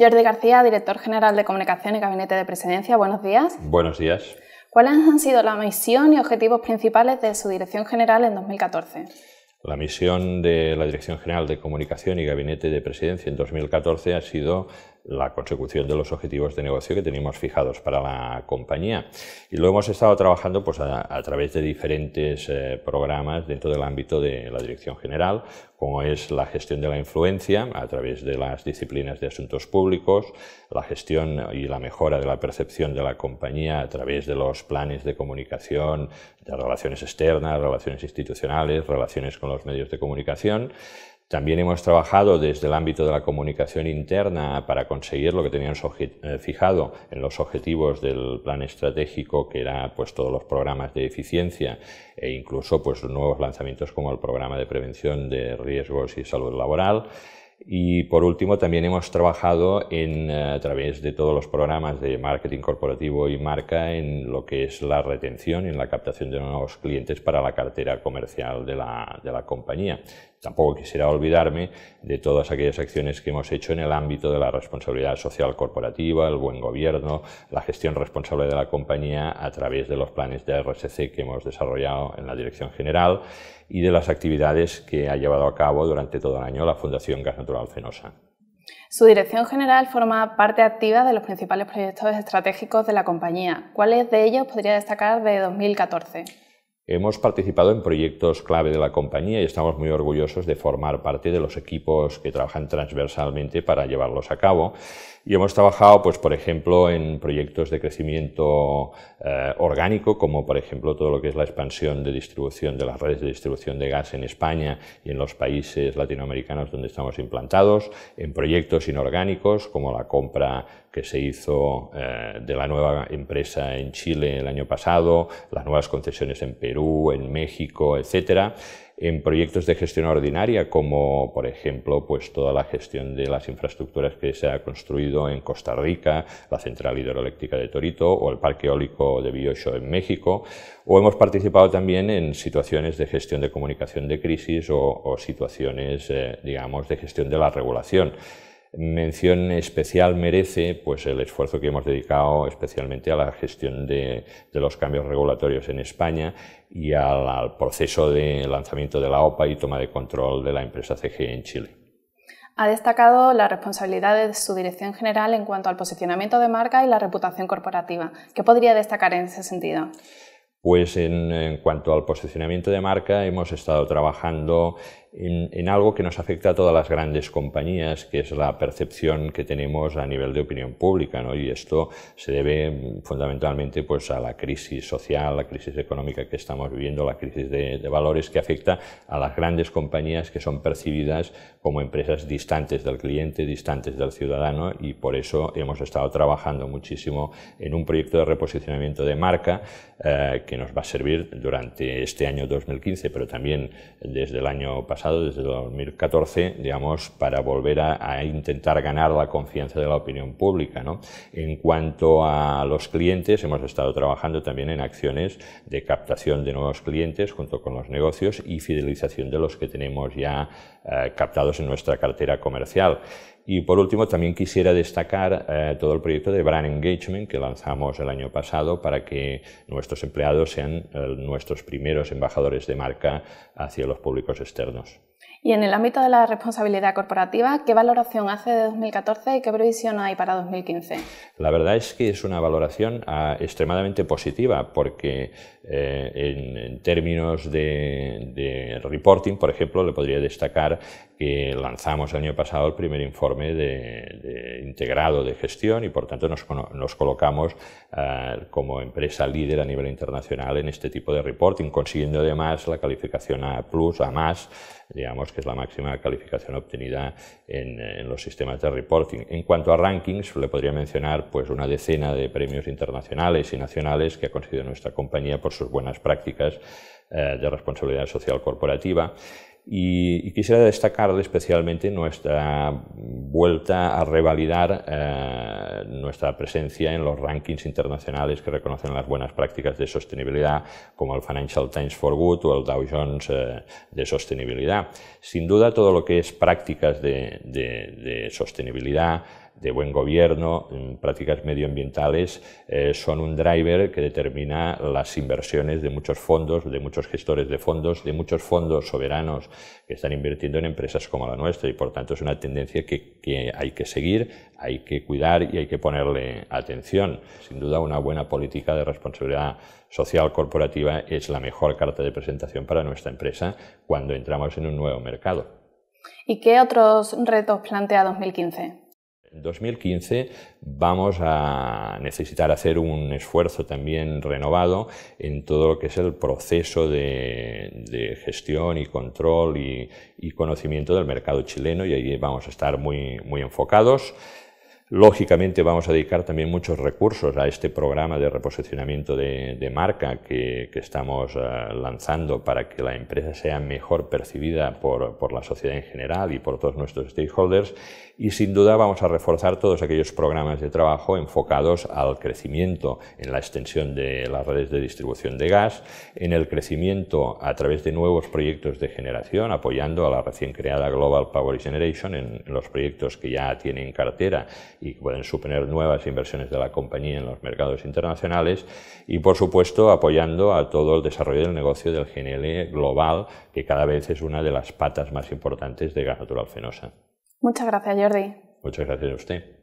Jordi García, director general de Comunicación y Gabinete de Presidencia, buenos días. Buenos días. ¿Cuáles han sido la misión y objetivos principales de su Dirección General en 2014? La misión de la Dirección General de Comunicación y Gabinete de Presidencia en 2014 ha sido la consecución de los objetivos de negocio que teníamos fijados para la compañía. Y lo hemos estado trabajando pues, a, través de diferentes eh, programas dentro del ámbito de la Dirección General, como es la gestión de la influencia a través de las disciplinas de asuntos públicos, la gestión y la mejora de la percepción de la compañía a través de los planes de comunicación, de relaciones externas, relaciones institucionales, relaciones con los medios de comunicación, también hemos trabajado desde el ámbito de la comunicación interna para conseguir lo que teníamos eh, fijado en los objetivos del plan estratégico, que era pues, todos los programas de eficiencia e incluso pues, nuevos lanzamientos como el programa de prevención de riesgos y salud laboral. Y por último, también hemos trabajado en, eh, a través de todos los programas de marketing corporativo y marca en lo que es la retención y en la captación de nuevos clientes para la cartera comercial de la, de la compañía. Tampoco quisiera olvidarme de todas aquellas acciones que hemos hecho en el ámbito de la responsabilidad social corporativa, el buen gobierno, la gestión responsable de la compañía a través de los planes de RSC que hemos desarrollado en la Dirección General y de las actividades que ha llevado a cabo durante todo el año la Fundación Gas Natural Fenosa. Su dirección general forma parte activa de los principales proyectos estratégicos de la compañía. ¿Cuáles de ellos podría destacar de 2014? Hemos participado en proyectos clave de la compañía y estamos muy orgullosos de formar parte de los equipos que trabajan transversalmente para llevarlos a cabo. Y hemos trabajado, pues, por ejemplo, en proyectos de crecimiento eh, orgánico, como por ejemplo todo lo que es la expansión de distribución de las redes de distribución de gas en España y en los países latinoamericanos donde estamos implantados, en proyectos inorgánicos, como la compra que se hizo eh, de la nueva empresa en Chile el año pasado, las nuevas concesiones en Perú en México, etcétera, en proyectos de gestión ordinaria, como por ejemplo pues, toda la gestión de las infraestructuras que se ha construido en Costa Rica, la central hidroeléctrica de Torito o el parque eólico de Biosho en México, o hemos participado también en situaciones de gestión de comunicación de crisis o, situaciones, eh, digamos, de gestión de la regulación. Mención especial merece pues, el esfuerzo que hemos dedicado especialmente a la gestión de, los cambios regulatorios en España y al, proceso de lanzamiento de la OPA y toma de control de la empresa CG en Chile. Ha destacado la responsabilidad de su dirección general en cuanto al posicionamiento de marca y la reputación corporativa. ¿Qué podría destacar en ese sentido? Pues en, cuanto al posicionamiento de marca, hemos estado trabajando en, algo que nos afecta a todas las grandes compañías, que es la percepción que tenemos a nivel de opinión pública, Y esto se debe mm, fundamentalmente pues, a la crisis social, la crisis económica que estamos viviendo, la crisis de, valores que afecta a las grandes compañías que son percibidas como empresas distantes del cliente, distantes del ciudadano, y por eso hemos estado trabajando muchísimo en un proyecto de reposicionamiento de marca eh, que nos va a servir durante este año 2015, pero también desde el año pasado desde 2014, digamos, para volver a, intentar ganar la confianza de la opinión pública. En cuanto a los clientes, hemos estado trabajando también en acciones de captación de nuevos clientes junto con los negocios y fidelización de los que tenemos ya eh, captados en nuestra cartera comercial. Y por último, también quisiera destacar eh, todo el proyecto de Brand Engagement que lanzamos el año pasado para que nuestros empleados sean eh, nuestros primeros embajadores de marca hacia los públicos externos. Y en el ámbito de la responsabilidad corporativa, ¿qué valoración hace de 2014 y qué previsión hay para 2015? La verdad es que es una valoración ah, extremadamente positiva porque eh, en, términos de, reporting, por ejemplo, le podría destacar que lanzamos el año pasado el primer informe de, integrado de gestión y por tanto nos, colocamos ah, como empresa líder a nivel internacional en este tipo de reporting, consiguiendo además la calificación A+, A+, digamos, que es la máxima calificación obtenida en, los sistemas de reporting. En cuanto a rankings, le podría mencionar pues, una decena de premios internacionales y nacionales que ha conseguido nuestra compañía por sus buenas prácticas eh, de responsabilidad social corporativa. Y, quisiera destacar especialmente nuestra vuelta a revalidar eh, nuestra presencia en los rankings internacionales que reconocen las buenas prácticas de sostenibilidad, como el Financial Times for Good o el Dow Jones eh, de sostenibilidad. Sin duda, todo lo que es prácticas de, de, de sostenibilidad, de buen gobierno, prácticas medioambientales, eh, son un driver que determina las inversiones de muchos fondos, de muchos gestores de fondos, de muchos fondos soberanos que están invirtiendo en empresas como la nuestra y por tanto es una tendencia que, que hay que seguir, hay que cuidar y hay que ponerle atención. Sin duda una buena política de responsabilidad social corporativa es la mejor carta de presentación para nuestra empresa cuando entramos en un nuevo mercado. ¿Y qué otros retos plantea 2015? En 2015 vamos a necesitar hacer un esfuerzo también renovado en todo lo que es el proceso de, gestión y control y, conocimiento del mercado chileno y ahí vamos a estar muy, muy enfocados. Lógicamente vamos a dedicar también muchos recursos a este programa de reposicionamiento de, marca que, estamos eh, lanzando para que la empresa sea mejor percibida por, la sociedad en general y por todos nuestros stakeholders y sin duda vamos a reforzar todos aquellos programas de trabajo enfocados al crecimiento en la extensión de las redes de distribución de gas, en el crecimiento a través de nuevos proyectos de generación apoyando a la recién creada Global Power Generation en, en los proyectos que ya tienen cartera y que pueden suponer nuevas inversiones de la compañía en los mercados internacionales y, por supuesto, apoyando a todo el desarrollo del negocio del GNL global, que cada vez es una de las patas más importantes de gas natural fenosa. Muchas gracias, Jordi. Muchas gracias a usted.